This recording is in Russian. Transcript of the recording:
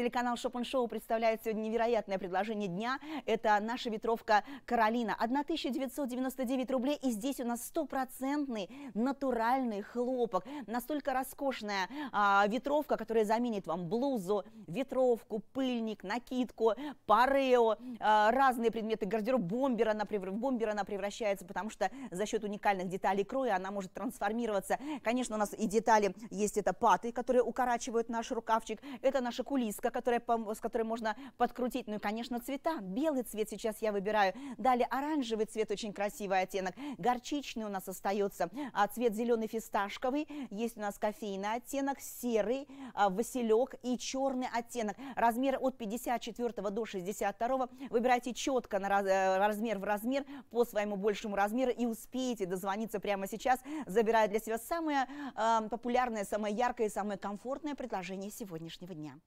Телеканал Шопен Шоу представляет сегодня невероятное предложение дня. Это наша ветровка Каролина. 1999 рублей, и здесь у нас стопроцентный натуральный хлопок. Настолько роскошная а, ветровка, которая заменит вам блузу, ветровку, пыльник, накидку, парео, а, разные предметы гардероб, бомбера она, прев... бомбер она превращается, потому что за счет уникальных деталей кроя она может трансформироваться. Конечно, у нас и детали есть, это паты, которые укорачивают наш рукавчик, это наша кулиска, кисточка, с которой можно подкрутить. Ну и, конечно, цвета. Белый цвет сейчас я выбираю. Далее оранжевый цвет, очень красивый оттенок. Горчичный у нас остается. А цвет зеленый фисташковый. Есть у нас кофейный оттенок, серый, а, василек и черный оттенок. Размер от 54 до 62. Выбирайте четко на раз, э, размер в размер по своему большему размеру и успеете дозвониться прямо сейчас, забирая для себя самое э, популярное, самое яркое и самое комфортное предложение сегодняшнего дня.